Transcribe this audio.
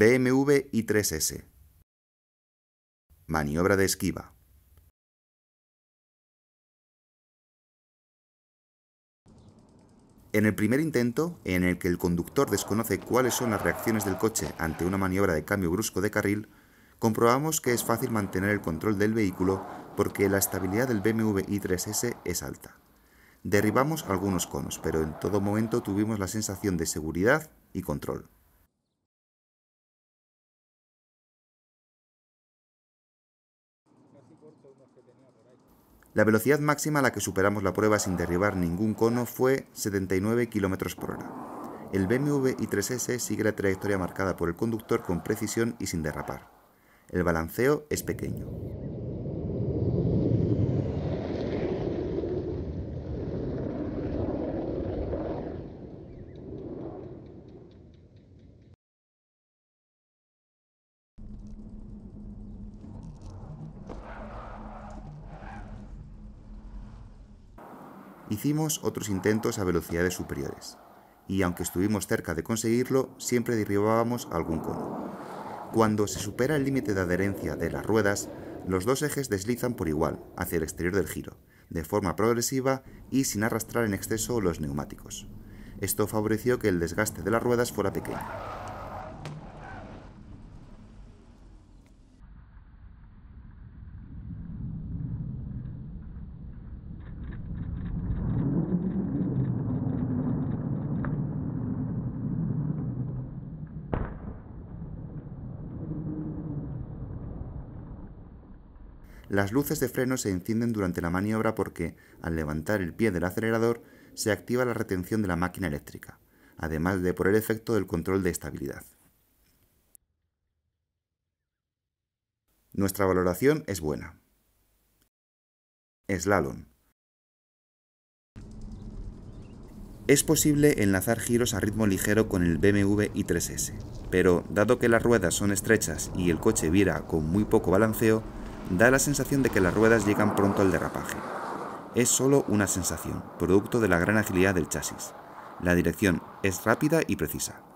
BMW i3S. Maniobra de esquiva. En el primer intento, en el que el conductor desconoce cuáles son las reacciones del coche ante una maniobra de cambio brusco de carril, comprobamos que es fácil mantener el control del vehículo porque la estabilidad del BMW i3S es alta. Derribamos algunos conos, pero en todo momento tuvimos la sensación de seguridad y control. La velocidad máxima a la que superamos la prueba sin derribar ningún cono fue 79 km por hora. El BMW i3S sigue la trayectoria marcada por el conductor con precisión y sin derrapar. El balanceo es pequeño. Hicimos otros intentos a velocidades superiores, y aunque estuvimos cerca de conseguirlo, siempre derribábamos algún cono. Cuando se supera el límite de adherencia de las ruedas, los dos ejes deslizan por igual hacia el exterior del giro, de forma progresiva y sin arrastrar en exceso los neumáticos. Esto favoreció que el desgaste de las ruedas fuera pequeño. Las luces de freno se encienden durante la maniobra porque, al levantar el pie del acelerador, se activa la retención de la máquina eléctrica, además de por el efecto del control de estabilidad. Nuestra valoración es buena. Slalom. Es posible enlazar giros a ritmo ligero con el BMW i3S, pero dado que las ruedas son estrechas y el coche vira con muy poco balanceo, da la sensación de que las ruedas llegan pronto al derrapaje. Es solo una sensación, producto de la gran agilidad del chasis. La dirección es rápida y precisa.